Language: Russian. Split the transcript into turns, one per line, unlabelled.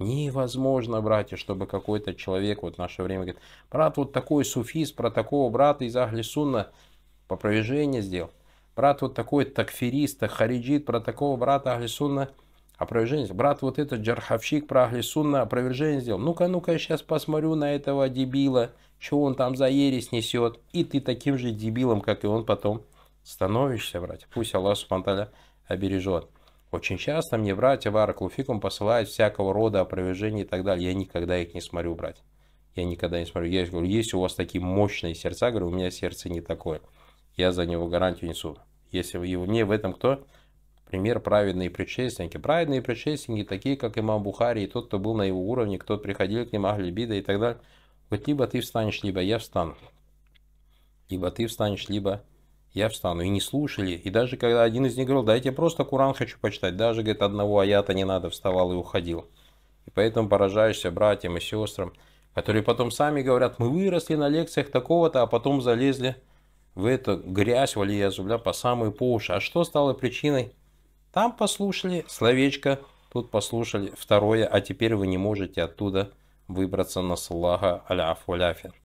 Невозможно, братья, чтобы какой-то человек вот в наше время говорит, брат, вот такой суфист, про такого брата из Ахли по попровержение сделал. Брат вот такой такферист, хариджит, про такого брата Ахли Сунна опровержение сделал. Брат вот этот джарховщик про Ахли Сунна опровержение сделал. Ну-ка, ну-ка, сейчас посмотрю на этого дебила, что он там за ересь несет. И ты таким же дебилом, как и он потом становишься, братья. Пусть Аллах Субтитры обережет. Очень часто мне братья в посылают всякого рода опровержения и так далее. Я никогда их не смотрю, брать. Я никогда не смотрю. Я говорю, есть у вас такие мощные сердца, говорю, у меня сердце не такое. Я за него гарантию несу. Если и мне в этом кто? Пример праведные предшественники. Праведные предшественники, такие как имам Бухари и тот, кто был на его уровне, кто приходил к ним, Ахлибида и так далее. Вот либо ты встанешь, либо я встану. Либо ты встанешь, либо я встану. И не слушали. И даже когда один из них говорил, дайте я просто Куран хочу почитать, даже, говорит, одного аята не надо, вставал и уходил. И поэтому поражаешься братьям и сестрам, которые потом сами говорят, мы выросли на лекциях такого-то, а потом залезли в эту грязь, валия по самые по уши. А что стало причиной? Там послушали словечко, тут послушали второе, а теперь вы не можете оттуда выбраться на саллаха аля афуляфир.